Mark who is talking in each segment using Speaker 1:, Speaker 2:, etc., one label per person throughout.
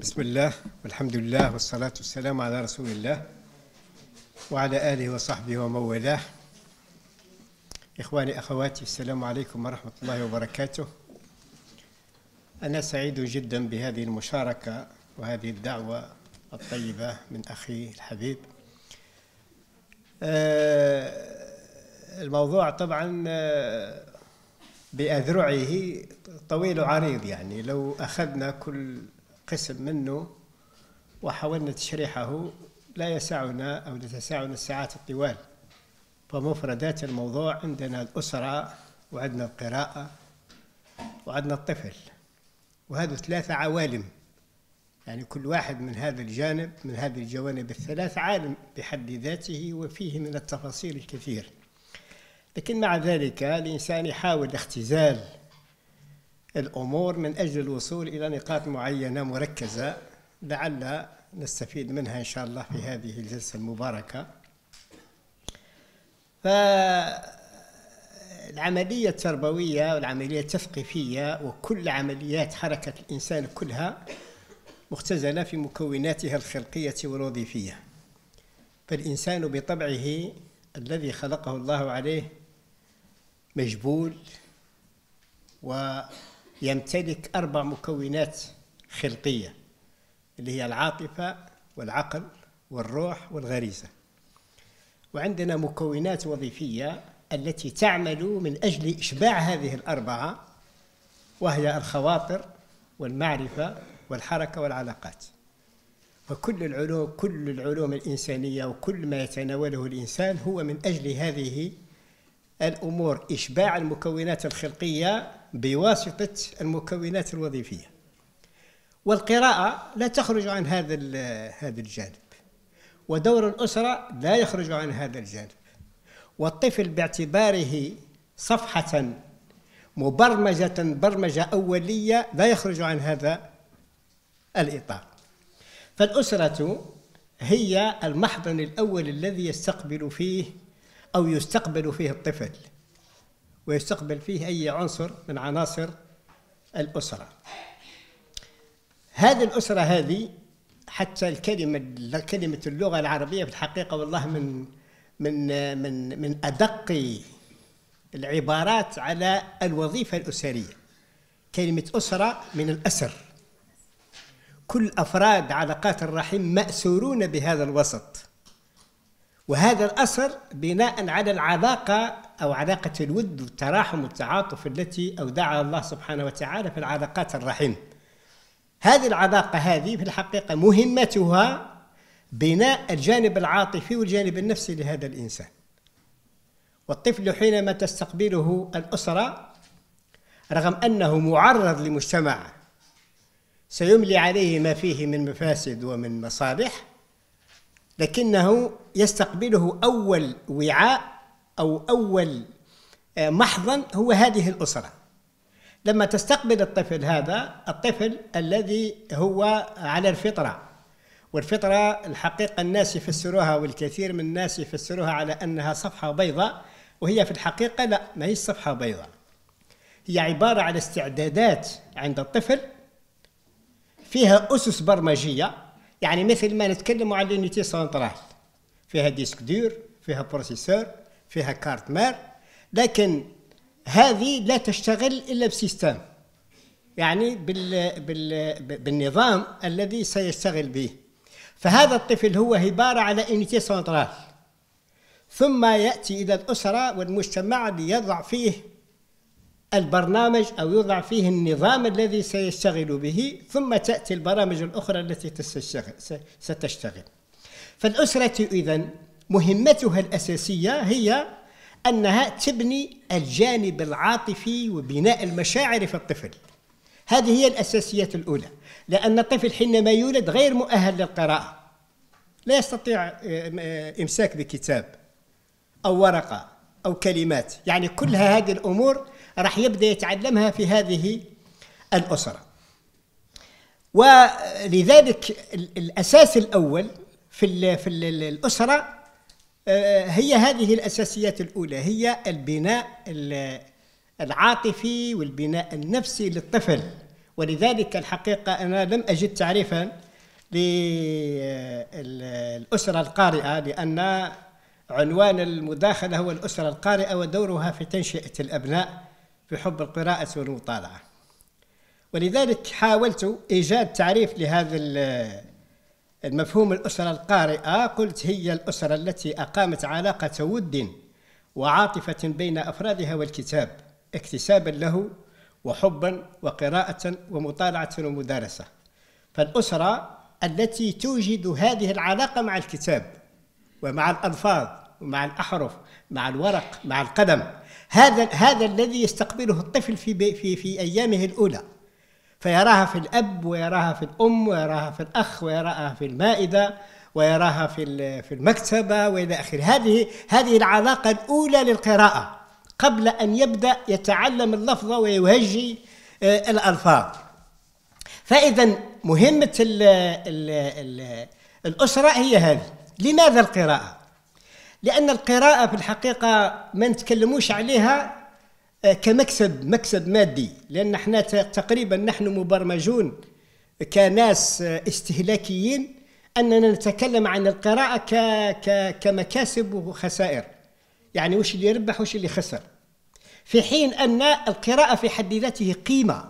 Speaker 1: بسم الله والحمد لله والصلاة والسلام على رسول الله وعلى آله وصحبه ومن والاه إخواني أخواتي السلام عليكم ورحمة الله وبركاته أنا سعيد جدا بهذه المشاركة وهذه الدعوة الطيبة من أخي الحبيب آه، الموضوع طبعا آه، بأذرعه طويل وعريض يعني لو أخذنا كل قسم منه وحاولنا تشريحه لا يسعنا أو تتسعنا تسعنا الساعات الطوال فمفردات الموضوع عندنا الأسرة وعندنا القراءة وعندنا الطفل وهذا ثلاثة عوالم يعني كل واحد من هذا الجانب من هذه الجوانب الثلاث عالم بحد ذاته وفيه من التفاصيل الكثير لكن مع ذلك الإنسان يحاول اختزال الأمور من أجل الوصول إلى نقاط معينة مركزة لعل نستفيد منها إن شاء الله في هذه الجلسة المباركة فالعملية التربوية والعملية التثقيفية وكل عمليات حركة الإنسان كلها مختزلة في مكوناتها الخلقية والوظيفية فالإنسان بطبعه الذي خلقه الله عليه مجبول و يمتلك أربع مكونات خلقية اللي هي العاطفة والعقل والروح والغريزة وعندنا مكونات وظيفية التي تعمل من أجل إشباع هذه الأربعة وهي الخواطر والمعرفة والحركة والعلاقات فكل العلوم كل العلوم الإنسانية وكل ما يتناوله الإنسان هو من أجل هذه الأمور إشباع المكونات الخلقية بواسطة المكونات الوظيفية والقراءة لا تخرج عن هذا هذا الجانب ودور الأسرة لا يخرج عن هذا الجانب والطفل باعتباره صفحة مبرمجة برمجة أولية لا يخرج عن هذا الإطار فالأسرة هي المحضن الأول الذي يستقبل فيه أو يستقبل فيه الطفل ويستقبل فيه أي عنصر من عناصر الأسرة هذه الأسرة هذه حتى الكلمة كلمة اللغة العربية في الحقيقة والله من من من من أدق العبارات على الوظيفة الأسرية كلمة أسرة من الأسر كل أفراد علاقات الرحم مأسورون بهذا الوسط وهذا الأثر بناء على العلاقة أو علاقة الود والتراحم والتعاطف التي أودعها الله سبحانه وتعالى في العلاقات الرحيم هذه العلاقة هذه في الحقيقة مهمتها بناء الجانب العاطفي والجانب النفسي لهذا الإنسان والطفل حينما تستقبله الأسرة رغم أنه معرض لمجتمع سيملي عليه ما فيه من مفاسد ومن مصالح لكنه يستقبله أول وعاء أو أول آه، محضن هو هذه الأسرة لما تستقبل الطفل هذا الطفل الذي هو على الفطرة والفطرة الحقيقة الناس يفسروها والكثير من الناس يفسروها على أنها صفحة بيضاء وهي في الحقيقة لا ما هي صفحة بيضاء هي عبارة عن استعدادات عند الطفل فيها أسس برمجية يعني مثل ما نتكلموا على لونيتي سنترال فيها ديسك دور فيها بروسيسور فيها كارت مار لكن هذه لا تشتغل الا بسيستم يعني بال بال بالنظام الذي سيشتغل به فهذا الطفل هو عباره على انيتي سنترال ثم ياتي الى الاسره والمجتمع ليضع فيه البرنامج أو يوضع فيه النظام الذي سيشتغل به ثم تأتي البرامج الأخرى التي ستشتغل فالأسرة اذا مهمتها الأساسية هي أنها تبني الجانب العاطفي وبناء المشاعر في الطفل هذه هي الأساسية الأولى لأن الطفل حينما يولد غير مؤهل للقراءة لا يستطيع إمساك بكتاب أو ورقة أو كلمات يعني كل هذه الأمور راح يبدأ يتعلمها في هذه الأسرة ولذلك الأساس الأول في, الـ في الـ الأسرة آه، هي هذه الأساسيات الأولى هي البناء العاطفي والبناء النفسي للطفل ولذلك الحقيقة أنا لم أجد تعريفا للأسرة القارئة لأن عنوان المداخلة هو الأسرة القارئة ودورها في تنشئة الأبناء في حب القراءة والمطالعة ولذلك حاولت إيجاد تعريف لهذا المفهوم الأسرة القارئة قلت هي الأسرة التي أقامت علاقة ود وعاطفة بين أفرادها والكتاب اكتسابا له وحبا وقراءة ومطالعة ومدارسة فالأسرة التي توجد هذه العلاقة مع الكتاب ومع الألفاظ ومع الأحرف مع الورق مع القدم هذا هذا الذي يستقبله الطفل في في في ايامه الاولى فيراها في الاب ويراها في الام ويراها في الاخ ويراها في المائده ويراها في في المكتبه والى اخره هذه هذه العلاقه الاولى للقراءه قبل ان يبدا يتعلم اللفظ ويهجي آه، الالفاظ فاذا مهمه الـ الـ الـ الاسره هي هذه لماذا القراءه لأن القراءة في الحقيقة ما نتكلموش عليها آه، كمكسب مكسب مادي لأن احنا تقريبا نحن مبرمجون كناس آه، استهلاكيين أننا نتكلم عن القراءة ك... ك... كمكاسب وخسائر يعني وش اللي ربح وش اللي خسر في حين أن القراءة في حد ذاته قيمة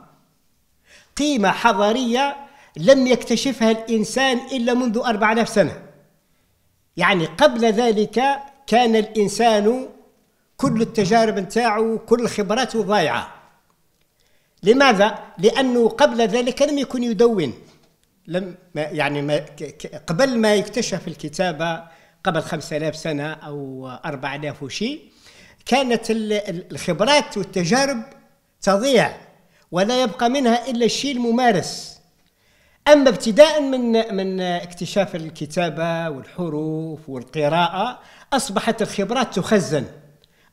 Speaker 1: قيمة حضارية لم يكتشفها الإنسان إلا منذ 4000 سنة يعني قبل ذلك كان الإنسان كل التجارب نتاعو كل خبراته ضايعة لماذا؟ لأنه قبل ذلك لم يكن يدون لم يعني ما قبل ما يكتشف الكتابة قبل 5000 سنة أو 4000 وشي كانت الخبرات والتجارب تضيع ولا يبقى منها إلا الشيء الممارس اما ابتداء من من اكتشاف الكتابه والحروف والقراءه اصبحت الخبرات تخزن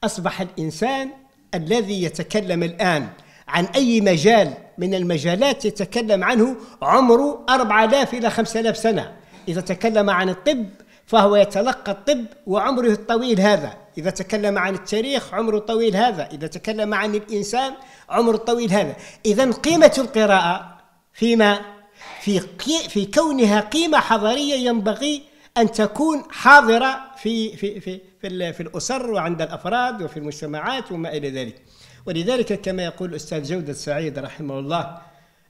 Speaker 1: اصبح الانسان الذي يتكلم الان عن اي مجال من المجالات يتكلم عنه عمره 4000 الى 5000 سنه اذا تكلم عن الطب فهو يتلقى الطب وعمره الطويل هذا إذا تكلم عن التاريخ عمره طويل هذا إذا تكلم عن الإنسان عمره طويل هذا إذا قيمة القراءة فيما في في كونها قيمه حضاريه ينبغي ان تكون حاضره في في في في, في الاسر وعند الافراد وفي المجتمعات وما الى ذلك. ولذلك كما يقول الاستاذ جوده سعيد رحمه الله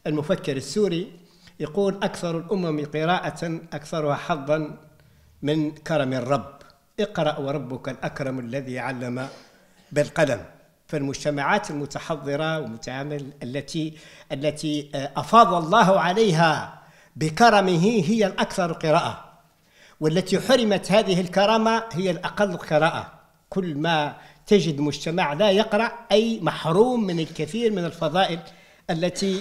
Speaker 1: المفكر السوري يقول اكثر الامم قراءه اكثرها حظا من كرم الرب. اقرا وربك الاكرم الذي علم بالقلم. فالمجتمعات المتحضرة والمتعامل التي التي آه، أفاض الله عليها بكرمه هي الأكثر قراءة والتي حرمت هذه الكرامة هي الأقل قراءة كل ما تجد مجتمع لا يقرأ أي محروم من الكثير من الفضائل التي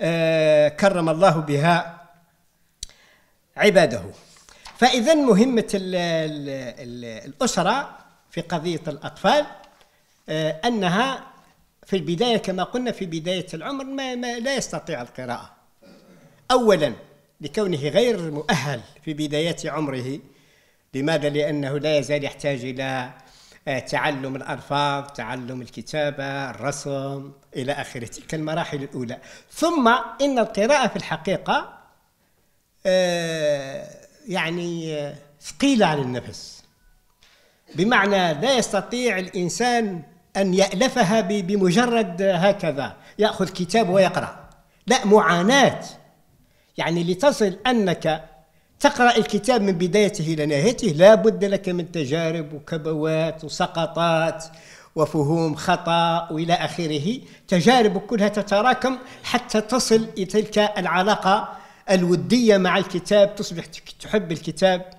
Speaker 1: آه، كرم الله بها عباده فإذا مهمة الأسرة في قضية الأطفال آه، أنها في البداية كما قلنا في بداية العمر ما, ما لا يستطيع القراءة أولا لكونه غير مؤهل في بداية عمره لماذا؟ لأنه لا يزال يحتاج إلى آه، تعلم الألفاظ تعلم الكتابة الرسم إلى آخره تلك المراحل الأولى ثم إن القراءة في الحقيقة آه، يعني ثقيلة على النفس بمعنى لا يستطيع الإنسان أن يألفها بمجرد هكذا يأخذ كتاب ويقرأ لا معاناة يعني لتصل أنك تقرأ الكتاب من بدايته إلى نهايته لا بد لك من تجارب وكبوات وسقطات وفهوم خطأ وإلى آخره تجارب كلها تتراكم حتى تصل إلى تلك العلاقة الودية مع الكتاب تصبح تحب الكتاب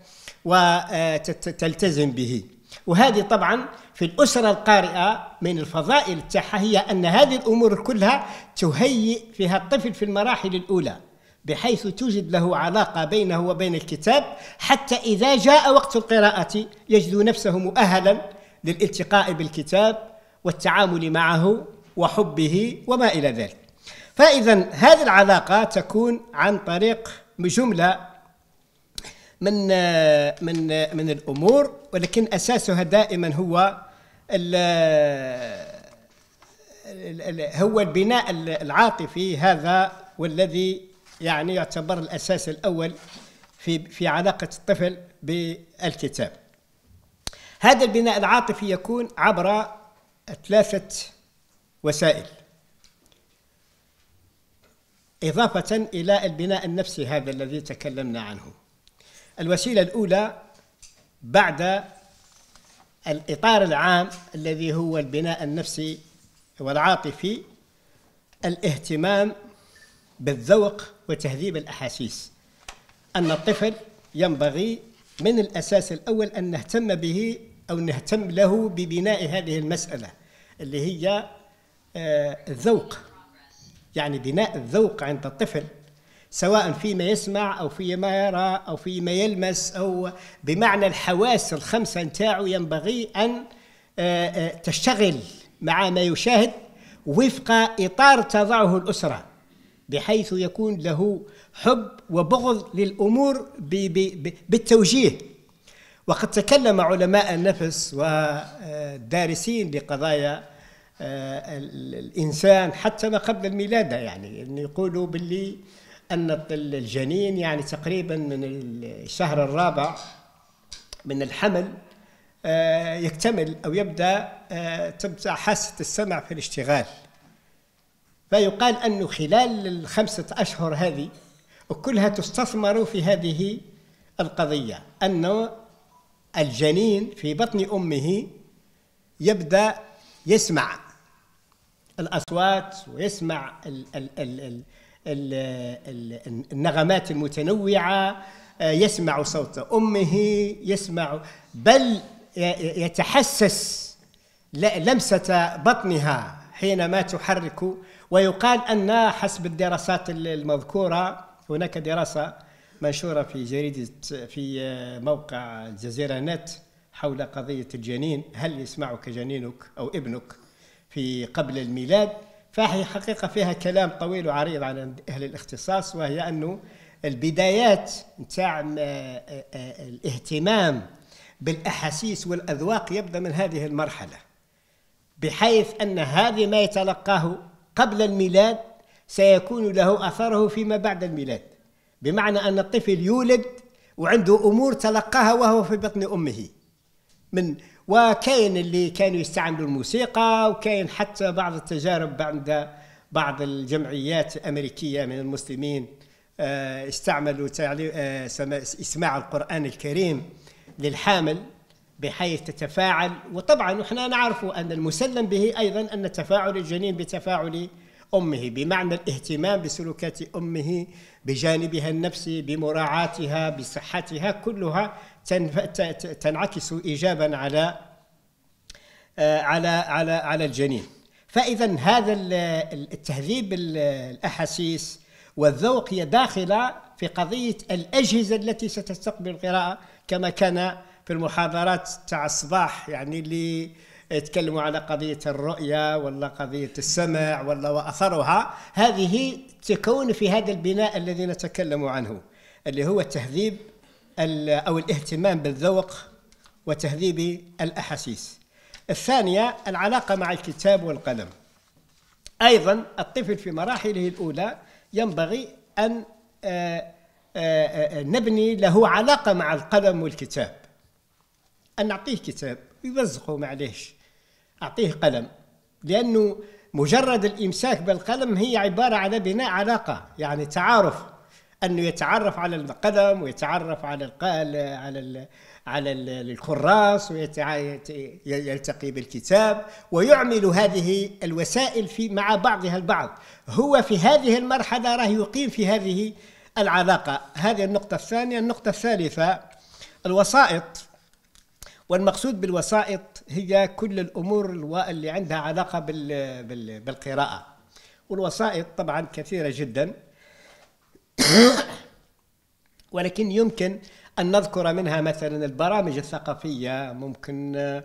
Speaker 1: وتلتزم آه، به وهذه طبعا في الأسرة القارئة من الفضائل تاعها هي أن هذه الأمور كلها تهيئ فيها الطفل في المراحل الأولى بحيث توجد له علاقة بينه وبين الكتاب حتى إذا جاء وقت القراءة يجد نفسه مؤهلا للالتقاء بالكتاب والتعامل معه وحبه وما إلى ذلك فإذا هذه العلاقة تكون عن طريق جملة من من من الامور ولكن اساسها دائما هو هو البناء العاطفي هذا والذي يعني يعتبر الاساس الاول في في علاقه الطفل بالكتاب. هذا البناء العاطفي يكون عبر ثلاثه وسائل. اضافه الى البناء النفسي هذا الذي تكلمنا عنه. الوسيلة الأولى بعد الإطار العام الذي هو البناء النفسي والعاطفي الاهتمام بالذوق وتهذيب الأحاسيس أن الطفل ينبغي من الأساس الأول أن نهتم به أو نهتم له ببناء هذه المسألة اللي هي آه، الذوق يعني بناء الذوق عند الطفل سواء فيما يسمع أو فيما يرى أو فيما يلمس أو بمعنى الحواس الخمسة نتاعو ينبغي أن آه، آه، تشتغل مع ما يشاهد وفق إطار تضعه الأسرة بحيث يكون له حب وبغض للأمور بالتوجيه وقد تكلم علماء النفس ودارسين لقضايا آه، الإنسان حتى ما قبل الميلاد يعني يقولوا باللي ان الجنين يعني تقريبا من الشهر الرابع من الحمل آه، يكتمل او يبدا آه، تبدا حاسه السمع في الاشتغال فيقال انه خلال الخمسه اشهر هذه وكلها تستثمر في هذه القضيه ان الجنين في بطن امه يبدا يسمع الاصوات ويسمع الـ ال ال ال النغمات المتنوعة آه، يسمع صوت أمه يسمع بل يتحسس لمسة بطنها حينما تحرك ويقال أن حسب الدراسات المذكورة هناك دراسة منشورة في جريدة في آه، موقع الجزيرة نت حول قضية الجنين هل يسمعك جنينك أو ابنك في قبل الميلاد فهي حقيقة فيها كلام طويل وعريض عن أهل الاختصاص وهي أنه البدايات نتاع آه، آه، آه، الاهتمام بالأحاسيس والأذواق يبدأ من هذه المرحلة بحيث أن هذه ما يتلقاه قبل الميلاد سيكون له أثره فيما بعد الميلاد بمعنى أن الطفل يولد وعنده أمور تلقاها وهو في بطن أمه من وكاين اللي كانوا يستعملوا الموسيقى وكاين حتى بعض التجارب عند بعض الجمعيات الامريكيه من المسلمين آه، استعملوا آه، اسماع القران الكريم للحامل بحيث تتفاعل وطبعا احنا نعرف ان المسلم به ايضا ان تفاعل الجنين بتفاعل امه بمعنى الاهتمام بسلوكات امه بجانبها النفسي بمراعاتها بصحتها كلها تنعكس ايجابا على آه، على على على الجنين فاذا هذا التهذيب الاحاسيس والذوق هي داخله في قضيه الاجهزه التي ستستقبل القراءه كما كان في المحاضرات تاع الصباح يعني اللي يتكلموا على قضية الرؤية ولا قضية السمع ولا وأثرها هذه تكون في هذا البناء الذي نتكلم عنه اللي هو التهذيب أو الاهتمام بالذوق وتهذيب الأحاسيس الثانية العلاقة مع الكتاب والقلم أيضا الطفل في مراحله الأولى ينبغي أن آه، آه، آه، نبني له علاقة مع القلم والكتاب أن نعطيه كتاب يبزقه معليش أعطيه قلم لأنه مجرد الإمساك بالقلم هي عبارة على بناء علاقة يعني تعارف انه يتعرف على القدم ويتعرف على القال على ال على الكراس ويلتقي بالكتاب ويعمل هذه الوسائل في مع بعضها البعض هو في هذه المرحله راه يقيم في هذه العلاقه هذه النقطه الثانيه النقطه الثالثه الوسائط والمقصود بالوسائط هي كل الامور اللي عندها علاقه بالقراءه والوسائط طبعا كثيره جدا ولكن يمكن أن نذكر منها مثلا البرامج الثقافية ممكن آه،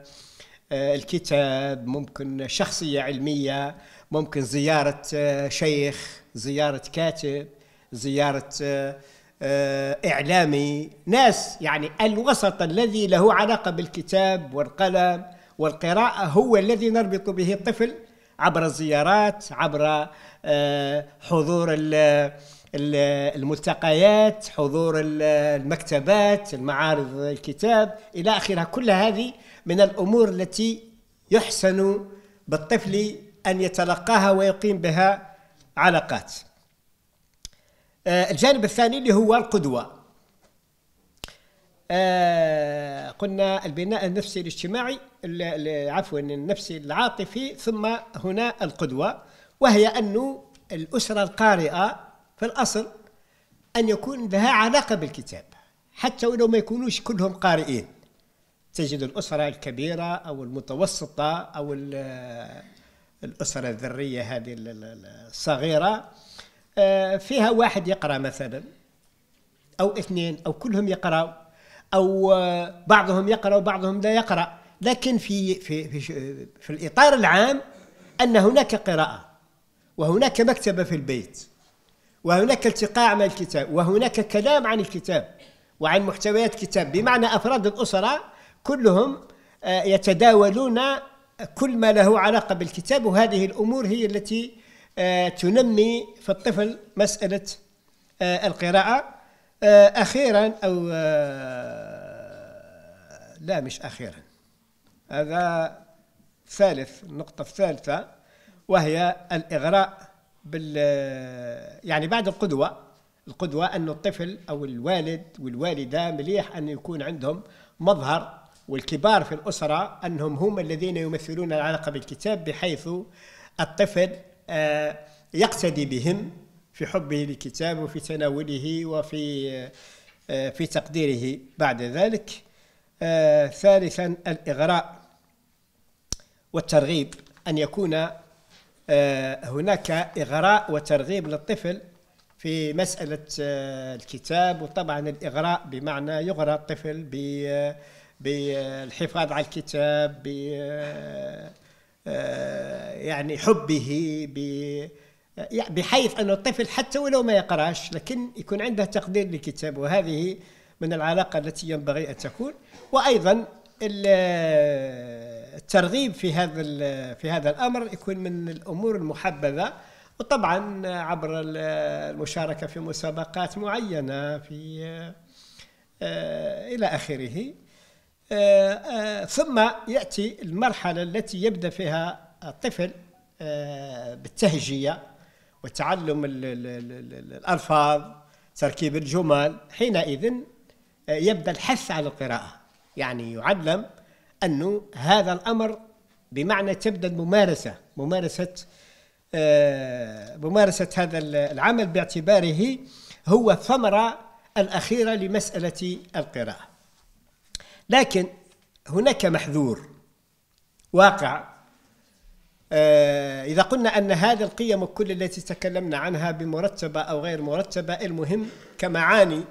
Speaker 1: الكتاب ممكن شخصية علمية ممكن زيارة آه، شيخ زيارة كاتب زيارة آه، إعلامي ناس يعني الوسط الذي له علاقة بالكتاب والقلم والقراءة هو الذي نربط به الطفل عبر الزيارات عبر حضور الملتقيات حضور المكتبات المعارض الكتاب إلى آخرها كل هذه من الأمور التي يحسن بالطفل أن يتلقاها ويقيم بها علاقات آه، الجانب الثاني اللي هو القدوة آه، قلنا البناء النفسي الاجتماعي عفوا النفسي العاطفي ثم هنا القدوة وهي انه الأسرة القارئة فالأصل أن يكون لها علاقة بالكتاب حتى ولو ما يكونوش كلهم قارئين تجد الأسرة الكبيرة أو المتوسطة أو الأسرة الذرية هذه الصغيرة آه، فيها واحد يقرأ مثلا أو اثنين أو كلهم يقرأوا أو آه، بعضهم يقرأ وبعضهم لا يقرأ لكن في في في, في الإطار العام أن هناك قراءة وهناك مكتبة في البيت وهناك التقاء مع الكتاب وهناك كلام عن الكتاب وعن محتويات الكتاب بمعنى أفراد الأسرة كلهم آه، يتداولون كل ما له علاقة بالكتاب وهذه الأمور هي التي آه، تنمي في الطفل مسألة آه، القراءة أخيرا أو لا مش أخيرا هذا ثالث النقطة الثالثة وهي الإغراء بال يعني بعد القدوه القدوه انه الطفل او الوالد والوالده مليح ان يكون عندهم مظهر والكبار في الاسره انهم هم الذين يمثلون العلاقه بالكتاب بحيث الطفل آه، يقتدي بهم في حبه للكتاب وفي تناوله وفي آه، في تقديره بعد ذلك آه، ثالثا الاغراء والترغيب ان يكون آه، هناك إغراء وترغيب للطفل في مسألة آه، الكتاب وطبعا الإغراء بمعنى يغرى الطفل آه، بالحفاظ على الكتاب ب يعني حبه ب بحيث أن الطفل حتى ولو ما يقرأش لكن يكون عنده تقدير للكتاب وهذه من العلاقة التي ينبغي أن تكون وأيضا الترغيب في هذا في هذا الامر يكون من الامور المحبذه وطبعا عبر المشاركه في مسابقات معينه في آه، آه، الى اخره آه، ثم ياتي المرحله التي يبدا فيها الطفل بالتهجيه وتعلم الالفاظ تركيب الجمل حينئذ يبدا الحث على القراءه يعني يعلم أنه هذا الأمر بمعنى تبدأ الممارسة ممارسة آه، ممارسة هذا العمل باعتباره هو الثمرة الأخيرة لمسألة القراءة لكن هناك محذور واقع آه، إذا قلنا أن هذه القيم كل التي تكلمنا عنها بمرتبة أو غير مرتبة المهم كمعاني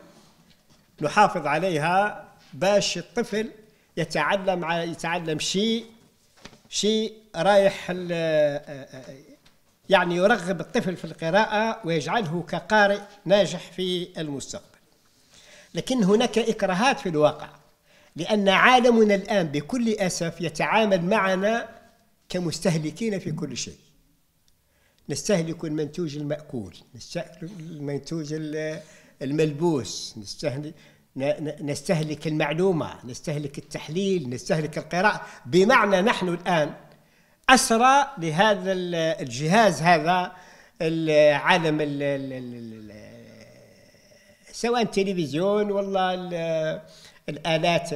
Speaker 1: نحافظ عليها باش الطفل يتعلم يتعلم شيء شيء رايح آه، آه، يعني يرغب الطفل في القراءة ويجعله كقارئ ناجح في المستقبل لكن هناك إكراهات في الواقع لأن عالمنا الآن بكل أسف يتعامل معنا كمستهلكين في كل شيء نستهلك المنتوج المأكول نستهلك المنتوج الملبوس نستهلك نستهلك المعلومة نستهلك التحليل نستهلك القراءة بمعنى نحن الآن أسرى لهذا الجهاز هذا العالم سواء التلفزيون والله الالات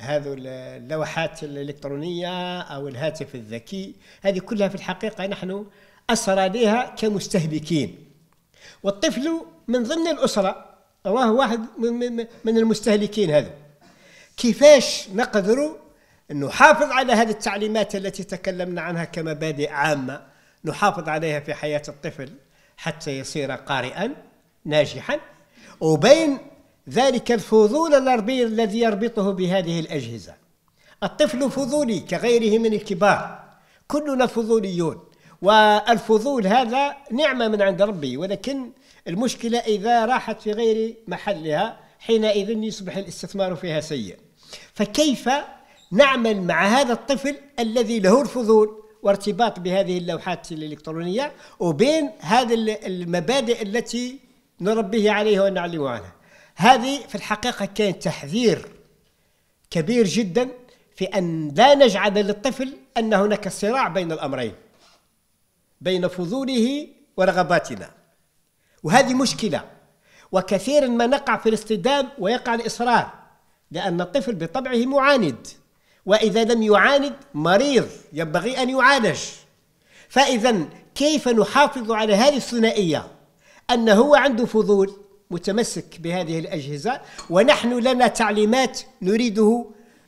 Speaker 1: هذو اللوحات الالكترونيه او الهاتف الذكي هذه كلها في الحقيقه نحن اسرى لها كمستهلكين والطفل من ضمن الاسره راه واحد من المستهلكين هذا كيفاش نقدروا نحافظ على هذه التعليمات التي تكلمنا عنها كمبادئ عامة نحافظ عليها في حياة الطفل حتى يصير قارئا ناجحا وبين ذلك الفضول الغربي الذي يربطه بهذه الأجهزة الطفل فضولي كغيره من الكبار كلنا فضوليون والفضول هذا نعمة من عند ربي ولكن المشكلة إذا راحت في غير محلها حينئذ يصبح الاستثمار فيها سيء فكيف نعمل مع هذا الطفل الذي له الفضول وارتباط بهذه اللوحات الإلكترونية وبين هذه المبادئ التي نربيه عليها ونعلمه عنها هذه في الحقيقة كان تحذير كبير جدا في أن لا نجعل للطفل أن هناك صراع بين الأمرين بين فضوله ورغباتنا وهذه مشكلة وكثيرا ما نقع في الاصطدام ويقع الإصرار لأن الطفل بطبعه معاند وإذا لم يعاند مريض ينبغي أن يعالج فإذا كيف نحافظ على هذه الثنائية أن هو عنده فضول متمسك بهذه الأجهزة ونحن لنا تعليمات نريده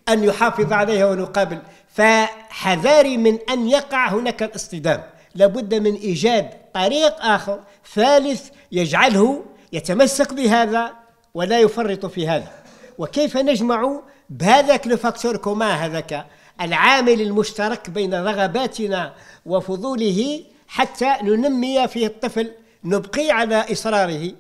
Speaker 1: أن يحافظ عليها ونقابل فحذاري من أن يقع هناك الاصطدام لابد من إيجاد طريق آخر ثالث يجعله يتمسك بهذا ولا يفرط في هذا وكيف نجمع بهذاك لو فاكتور كوما هذاك العامل المشترك بين رغباتنا وفضوله حتى ننمي فيه الطفل نبقي على إصراره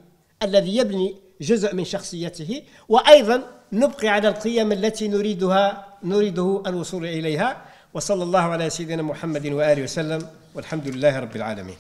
Speaker 1: الذي يبني جزء من شخصيته وأيضا نبقي على القيم التي نريدها نريده الوصول إليها وصلى الله على سيدنا محمد وآله وسلم والحمد لله رب العالمين